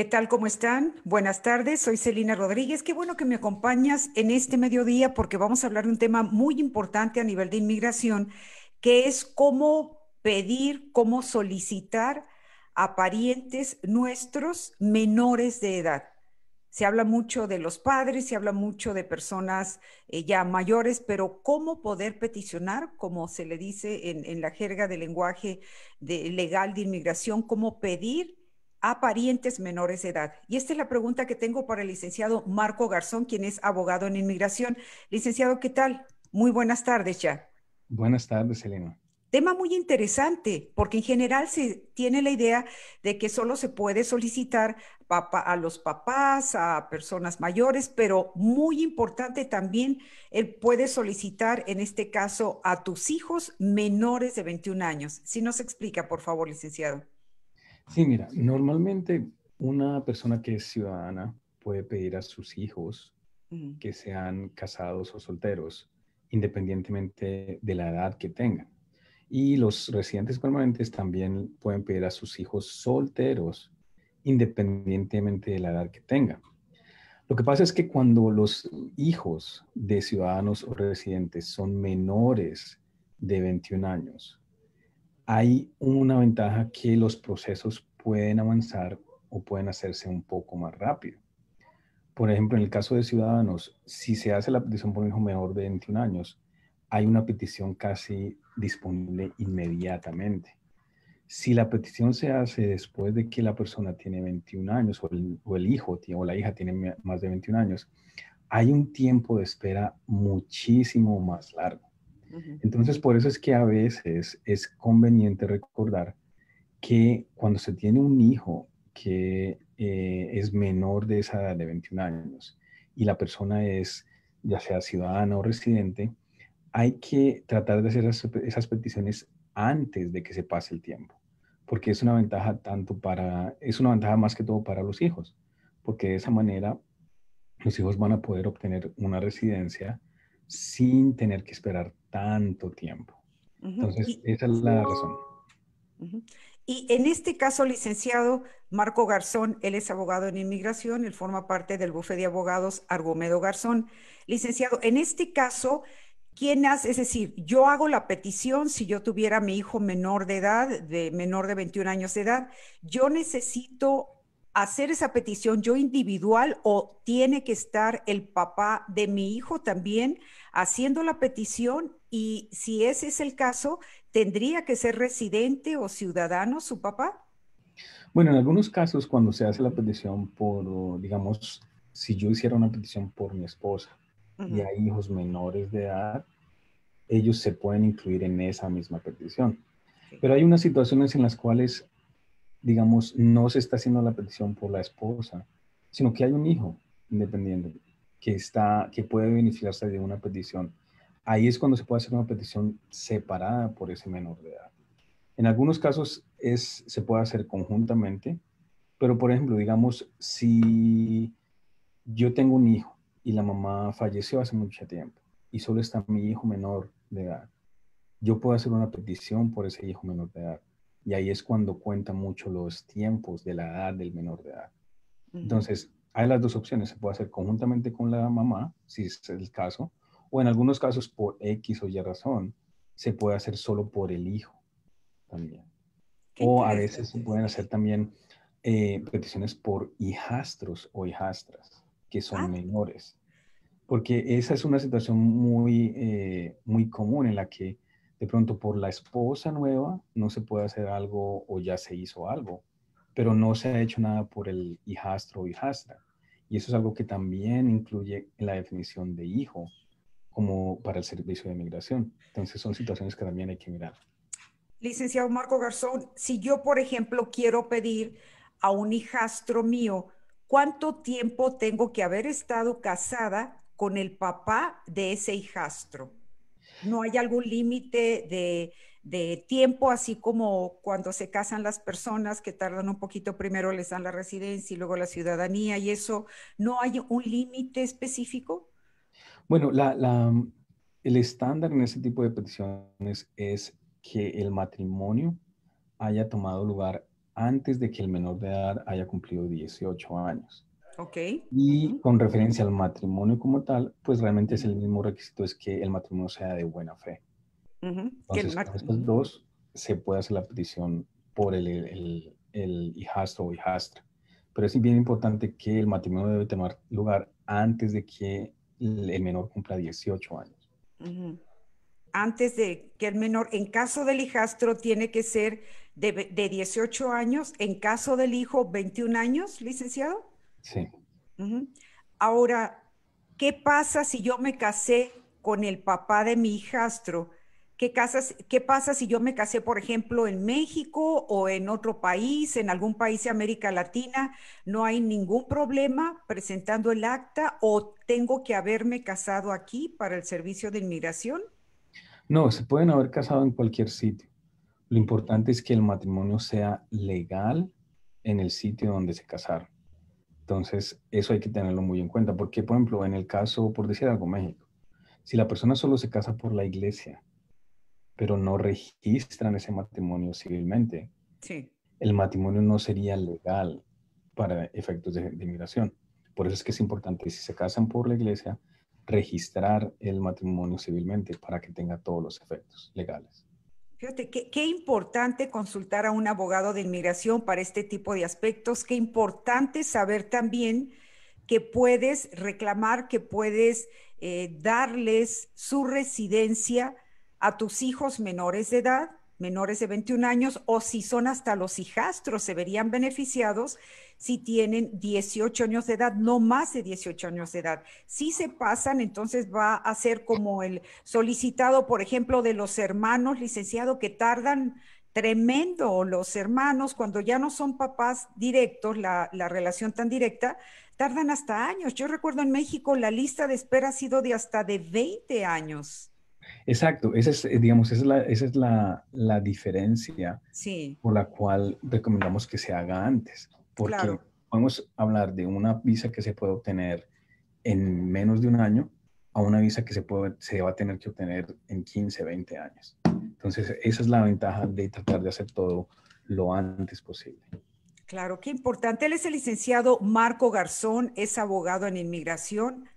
¿Qué tal? ¿Cómo están? Buenas tardes, soy Celina Rodríguez. Qué bueno que me acompañas en este mediodía porque vamos a hablar de un tema muy importante a nivel de inmigración, que es cómo pedir, cómo solicitar a parientes nuestros menores de edad. Se habla mucho de los padres, se habla mucho de personas eh, ya mayores, pero cómo poder peticionar, como se le dice en, en la jerga del lenguaje de, legal de inmigración, cómo pedir a parientes menores de edad. Y esta es la pregunta que tengo para el licenciado Marco Garzón, quien es abogado en inmigración. Licenciado, ¿qué tal? Muy buenas tardes ya. Buenas tardes, Elena. Tema muy interesante, porque en general se tiene la idea de que solo se puede solicitar a los papás, a personas mayores, pero muy importante también, él puede solicitar en este caso a tus hijos menores de 21 años. Si nos explica, por favor, licenciado. Sí, mira, normalmente una persona que es ciudadana puede pedir a sus hijos mm. que sean casados o solteros, independientemente de la edad que tengan. Y los residentes permanentes también pueden pedir a sus hijos solteros, independientemente de la edad que tengan. Lo que pasa es que cuando los hijos de ciudadanos o residentes son menores de 21 años, hay una ventaja que los procesos pueden avanzar o pueden hacerse un poco más rápido. Por ejemplo, en el caso de Ciudadanos, si se hace la petición por un hijo menor de 21 años, hay una petición casi disponible inmediatamente. Si la petición se hace después de que la persona tiene 21 años o el, o el hijo o la hija tiene más de 21 años, hay un tiempo de espera muchísimo más largo. Entonces, por eso es que a veces es conveniente recordar que cuando se tiene un hijo que eh, es menor de esa edad de 21 años y la persona es ya sea ciudadana o residente, hay que tratar de hacer esas, peticiones antes de que se pase el tiempo, porque es una ventaja tanto para, es una ventaja más que todo para los hijos, porque de esa manera los hijos van a poder obtener una residencia sin tener que esperar tanto tiempo. Entonces, esa es la razón. Y en este caso, licenciado Marco Garzón, él es abogado en inmigración, él forma parte del bufete de abogados Argomedo Garzón. Licenciado, en este caso, ¿quién hace? Es decir, yo hago la petición si yo tuviera a mi hijo menor de edad, de menor de 21 años de edad, yo necesito hacer esa petición yo individual o tiene que estar el papá de mi hijo también haciendo la petición y si ese es el caso, ¿tendría que ser residente o ciudadano su papá? Bueno, en algunos casos cuando se hace la petición por, digamos, si yo hiciera una petición por mi esposa y hay hijos menores de edad, ellos se pueden incluir en esa misma petición. Pero hay unas situaciones en las cuales digamos, no se está haciendo la petición por la esposa, sino que hay un hijo independiente que, está, que puede beneficiarse de una petición. Ahí es cuando se puede hacer una petición separada por ese menor de edad. En algunos casos es, se puede hacer conjuntamente, pero por ejemplo, digamos, si yo tengo un hijo y la mamá falleció hace mucho tiempo y solo está mi hijo menor de edad, yo puedo hacer una petición por ese hijo menor de edad y ahí es cuando cuentan mucho los tiempos de la edad del menor de edad. Entonces, hay las dos opciones. Se puede hacer conjuntamente con la mamá, si es el caso, o en algunos casos por X o Y razón, se puede hacer solo por el hijo también. o a veces se pueden hacer también eh, peticiones por hijastros o hijastras, que son ah. menores. Porque esa es una situación muy, eh, muy común en la que de pronto por la esposa nueva no se puede hacer algo o ya se hizo algo, pero no se ha hecho nada por el hijastro o hijastra. Y eso es algo que también incluye la definición de hijo como para el servicio de migración. Entonces son situaciones que también hay que mirar. Licenciado Marco Garzón, si yo, por ejemplo, quiero pedir a un hijastro mío, ¿cuánto tiempo tengo que haber estado casada con el papá de ese hijastro? no hay algún límite de, tiempo, así como cuando se casan las personas que tardan un poquito, primero les dan la residencia y luego la ciudadanía y eso, ¿no hay un límite específico? Bueno, el estándar en ese tipo de peticiones es que el matrimonio haya tomado lugar antes de que el menor de edad haya cumplido 18 años. Y con referencia al matrimonio como tal, pues realmente es el mismo requisito, es que el matrimonio sea de buena fe. Entonces, con estos dos se puede hacer la petición por el, hijastro o hijastra. Pero es bien importante que el matrimonio debe tomar lugar antes de que el menor cumpla 18 años. Antes de que el menor, en caso del hijastro, tiene que ser de, de 18 años, en caso del hijo, 21 años, licenciado. Sí. Ahora, ¿qué pasa si yo me casé con el papá de mi hijastro? ¿Qué, ¿Qué pasa si yo me casé, por ejemplo, en México o en otro país, en algún país de América Latina? ¿No hay ningún problema presentando el acta o tengo que haberme casado aquí para el servicio de inmigración? No, se pueden haber casado en cualquier sitio. Lo importante es que el matrimonio sea legal en el sitio donde se casaron. Entonces, eso hay que tenerlo muy en cuenta, porque, por ejemplo, en el caso, por decir algo, México, si la persona solo se casa por la iglesia, pero no registran ese matrimonio civilmente, el matrimonio no sería legal para efectos de inmigración. Por eso es que es importante, si se casan por la iglesia, registrar el matrimonio civilmente para que tenga todos los efectos legales. Fíjate, qué, importante consultar a un abogado de inmigración para este tipo de aspectos, qué importante saber también que puedes reclamar, que puedes eh, darles su residencia a tus hijos menores de edad menores de 21 años o si son hasta los hijastros, se verían beneficiados si tienen 18 años de edad, no más de 18 años de edad. Si se pasan, entonces va a ser como el solicitado, por ejemplo, de los hermanos, licenciado, que tardan tremendo los hermanos cuando ya no son papás directos, la, la, relación tan directa, tardan hasta años. Yo recuerdo en México la lista de espera ha sido de hasta de 20 años. Exacto, esa es, eh, digamos, esa es la, diferencia por la cual recomendamos que se haga antes, porque podemos hablar de una visa que se puede obtener en menos de un año a una visa que se, puede, se va a tener que obtener en 15, 20 años. Entonces, esa es la ventaja de tratar de hacer todo lo antes posible. Claro, qué importante. Él es el licenciado Marco Garzón, es abogado en inmigración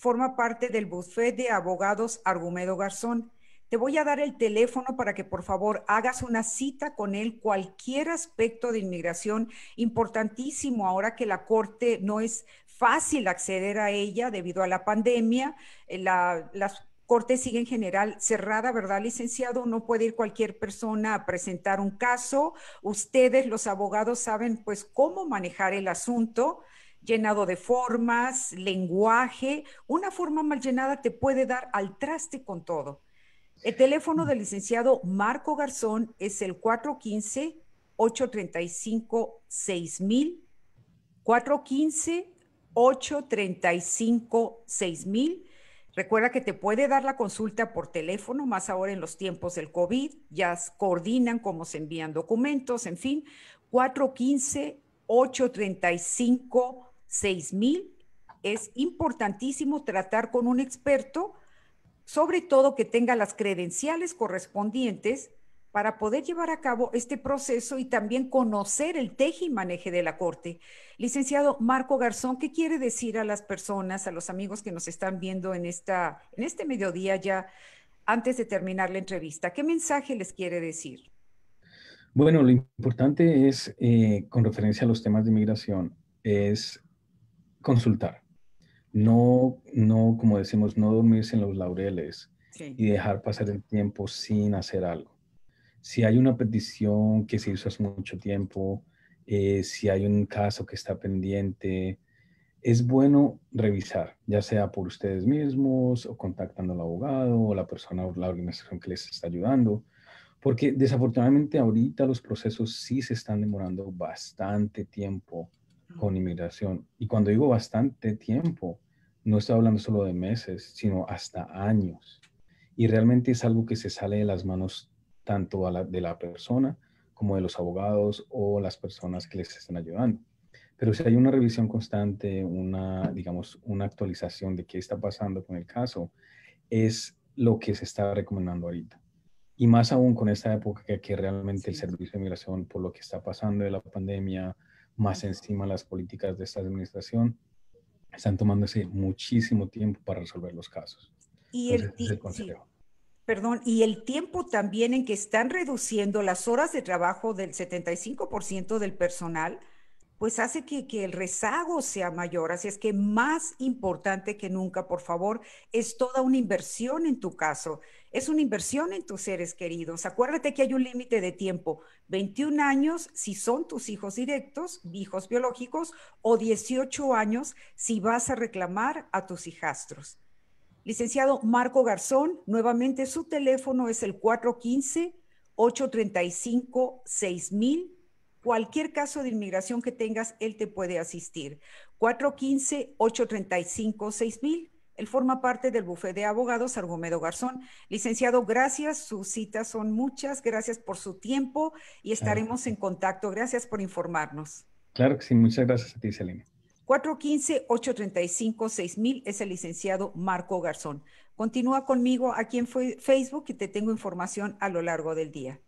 forma parte del bufete de abogados Argumedo Garzón. Te voy a dar el teléfono para que por favor hagas una cita con él. Cualquier aspecto de inmigración importantísimo ahora que la Corte no es fácil acceder a ella debido a la pandemia. Eh, la, las Cortes siguen en general cerrada, ¿verdad, licenciado? No puede ir cualquier persona a presentar un caso. Ustedes, los abogados, saben pues cómo manejar el asunto llenado de formas, lenguaje. Una forma mal llenada te puede dar al traste con todo. El teléfono del licenciado Marco Garzón es el 415-835-6000. 415-835-6000. Recuerda que te puede dar la consulta por teléfono, más ahora en los tiempos del COVID. Ya coordinan cómo se envían documentos, en fin. 415-835-6000. 6000, es importantísimo tratar con un experto, sobre todo que tenga las credenciales correspondientes para poder llevar a cabo este proceso y también conocer el teje y maneje de la Corte. Licenciado Marco Garzón, ¿qué quiere decir a las personas, a los amigos que nos están viendo en, esta, en este mediodía ya antes de terminar la entrevista? ¿Qué mensaje les quiere decir? Bueno, lo importante es, eh, con referencia a los temas de inmigración, es consultar, no, no, como decimos, no dormirse en los laureles y dejar pasar el tiempo sin hacer algo. Si hay una petición que se hizo hace mucho tiempo, eh, si hay un caso que está pendiente, es bueno revisar, ya sea por ustedes mismos o contactando al abogado o la persona o la organización que les está ayudando, porque desafortunadamente ahorita los procesos sí se están demorando bastante tiempo con inmigración. Y cuando digo bastante tiempo, no estoy hablando solo de meses, sino hasta años. Y realmente es algo que se sale de las manos tanto de la persona como de los abogados o las personas que les están ayudando. Pero si hay una revisión constante, una, digamos, una actualización de qué está pasando con el caso, es lo que se está recomendando ahorita. Y más aún con esta época que, realmente el servicio de inmigración por lo que está pasando de la pandemia, más encima las políticas de esta administración están tomándose muchísimo tiempo para resolver los casos. Y el, perdón, y el tiempo también en que están reduciendo las horas de trabajo del 75% del personal, pues hace que, que, el rezago sea mayor. Así es que más importante que nunca, por favor, es toda una inversión en tu caso es una inversión en tus seres queridos. Acuérdate que hay un límite de tiempo, 21 años si son tus hijos directos, hijos biológicos, o 18 años si vas a reclamar a tus hijastros. Licenciado Marco Garzón, nuevamente su teléfono es el 415-835-6000. Cualquier caso de inmigración que tengas, él te puede asistir. 415-835-6000. Él forma parte del bufete de abogados Argomedo Garzón. Licenciado, gracias, sus citas son muchas, gracias por su tiempo y estaremos en contacto. Gracias por informarnos. Claro que sí, muchas gracias a ti, Selena. 415-835-6000 es el licenciado Marco Garzón. Continúa conmigo aquí en Facebook y te tengo información a lo largo del día.